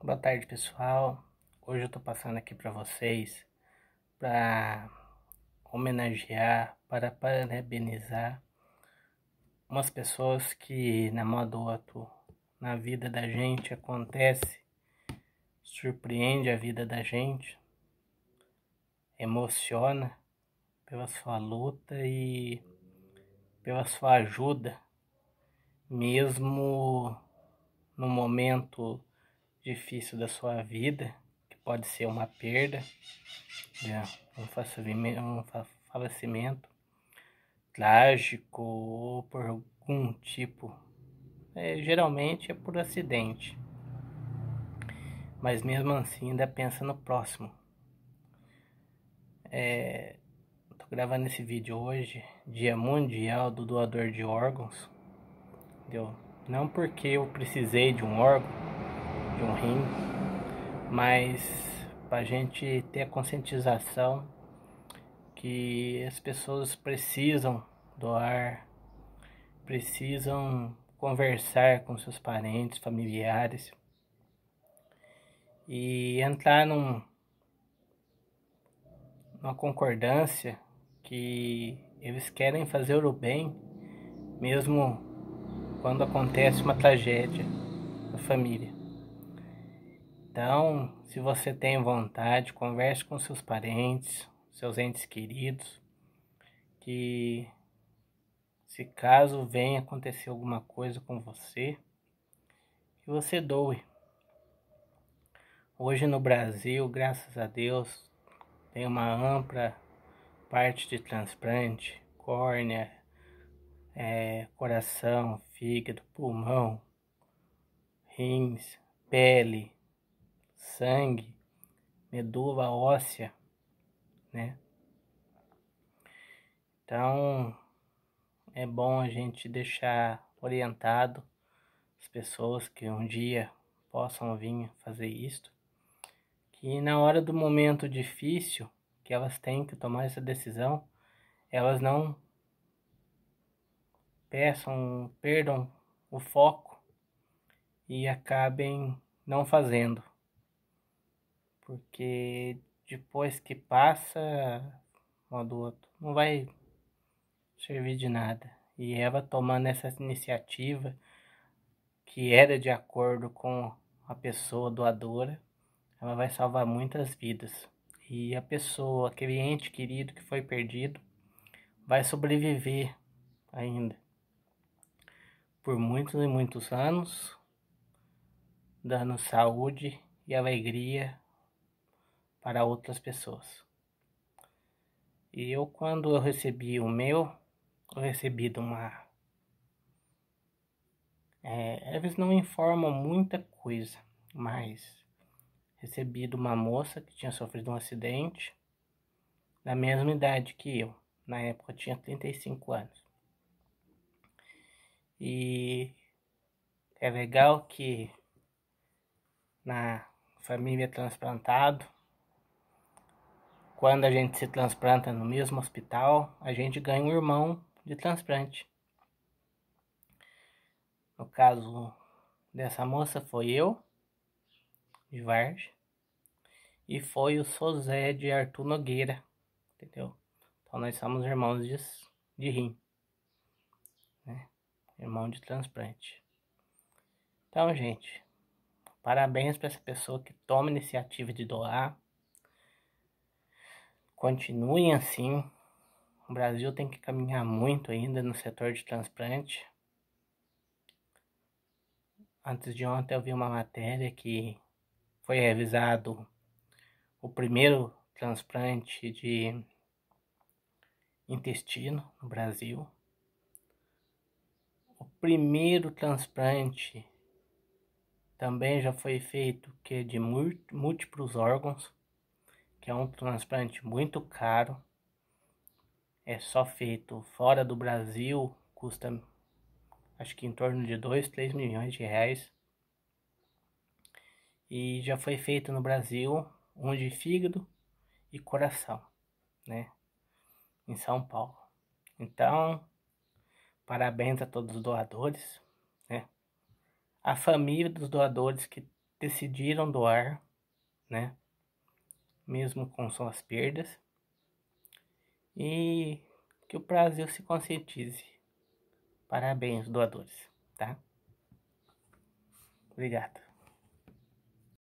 Boa tarde, pessoal. Hoje eu tô passando aqui para vocês para homenagear, para parabenizar umas pessoas que na moda ou na vida da gente acontece, surpreende a vida da gente, emociona pela sua luta e pela sua ajuda, mesmo no momento difícil da sua vida, que pode ser uma perda, né, um falecimento trágico ou por algum tipo. É, geralmente é por acidente. Mas mesmo assim ainda pensa no próximo. É, gravando esse vídeo hoje, dia mundial do doador de órgãos. Entendeu? Não porque eu precisei de um órgão, de um rim, mas para a gente ter a conscientização que as pessoas precisam doar, precisam conversar com seus parentes, familiares e entrar num, numa concordância que eles querem fazer o bem mesmo quando acontece uma tragédia na família. Então, se você tem vontade, converse com seus parentes, seus entes queridos, que se caso venha acontecer alguma coisa com você, que você doe. Hoje no Brasil, graças a Deus, tem uma ampla parte de transplante, córnea, é, coração, fígado, pulmão, rins, pele, sangue, medula óssea, né? Então é bom a gente deixar orientado as pessoas que um dia possam vir fazer isto, que na hora do momento difícil que elas têm que tomar essa decisão, elas não peçam, perdam o foco e acabem não fazendo. Porque depois que passa uma do outro, não vai servir de nada. E Eva tomando essa iniciativa que era de acordo com a pessoa doadora, ela vai salvar muitas vidas. E a pessoa, aquele ente querido que foi perdido, vai sobreviver ainda por muitos e muitos anos, dando saúde e alegria para outras pessoas. E eu, quando eu recebi o meu, eu recebi de uma. É, eles não informam muita coisa, mas recebi de uma moça que tinha sofrido um acidente, da mesma idade que eu. Na época eu tinha 35 anos. E é legal que na família transplantado quando a gente se transplanta no mesmo hospital, a gente ganha um irmão de transplante. No caso dessa moça foi eu, de Varge, e foi o Sozé de Arthur Nogueira, entendeu? Então nós somos irmãos de, de rim, né? Irmão de transplante. Então, gente, parabéns para essa pessoa que toma iniciativa de doar Continuem assim. O Brasil tem que caminhar muito ainda no setor de transplante. Antes de ontem eu vi uma matéria que foi revisado o primeiro transplante de intestino no Brasil. O primeiro transplante também já foi feito que é de múltiplos órgãos que é um transplante muito caro, é só feito fora do Brasil, custa acho que em torno de 2, 3 milhões de reais. E já foi feito no Brasil um de fígado e coração, né? Em São Paulo. Então, parabéns a todos os doadores, né? A família dos doadores que decidiram doar, né? mesmo com suas perdas, e que o Brasil se conscientize. Parabéns, doadores, tá? Obrigado.